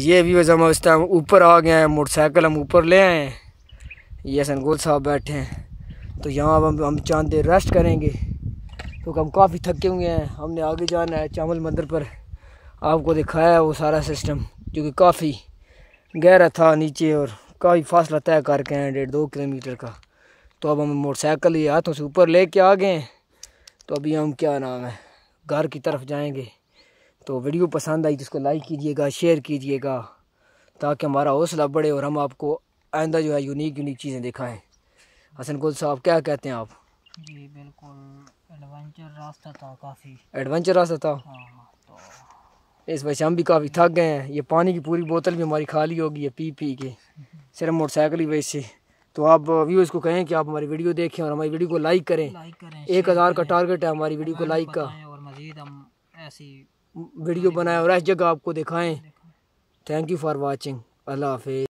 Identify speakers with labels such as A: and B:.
A: ये भी वजह इस टाइम ऊपर आ गए हैं मोटरसाइकिल हम ऊपर ले आए हैं ये सनगोल साहब बैठे हैं तो यहाँ अब हम हम चांद देर रेस्ट करेंगे क्योंकि तो हम काफ़ी थके हुए हैं हमने आगे जाना है चावल मंदिर पर आपको दिखाया है वो सारा सिस्टम जो कि काफ़ी गहरा था नीचे और काफ़ी फासला तय करके हैं डेढ़ दो किलोमीटर का तो अब हम मोटरसाइकिल ही हाथों से ऊपर ले आ गए हैं तो अभी हम क्या नाम है घर की तरफ जाएँगे तो वीडियो पसंद आई तो उसको लाइक कीजिएगा शेयर कीजिएगा ताकि हमारा हौसला बढ़े और हम आपको आइंदा जो है यूनिक यूनिक चीज़ें दिखाएं हसन गुल साहब क्या कहते हैं आप जी बिल्कुल
B: एडवेंचर रास्ता था काफ़ी
A: एडवेंचर रास्ता था हाँ, तो। इस वजह से हम भी काफ़ी थक गए हैं ये पानी की पूरी बोतल भी हमारी खाली होगी है पी पी के सिर्फ मोटरसाइकिल ही वजह से तो आप व्यूज़ को कहें कि आप हमारी वीडियो देखें और हमारी वीडियो को लाइक करें एक हज़ार का टारगेट है हमारी वीडियो को लाइक का
B: और मज़ीद हम ऐसी
A: वीडियो बनाए और इस जगह आपको दिखाएं थैंक यू फॉर वाचिंग अल्लाह हाफिज़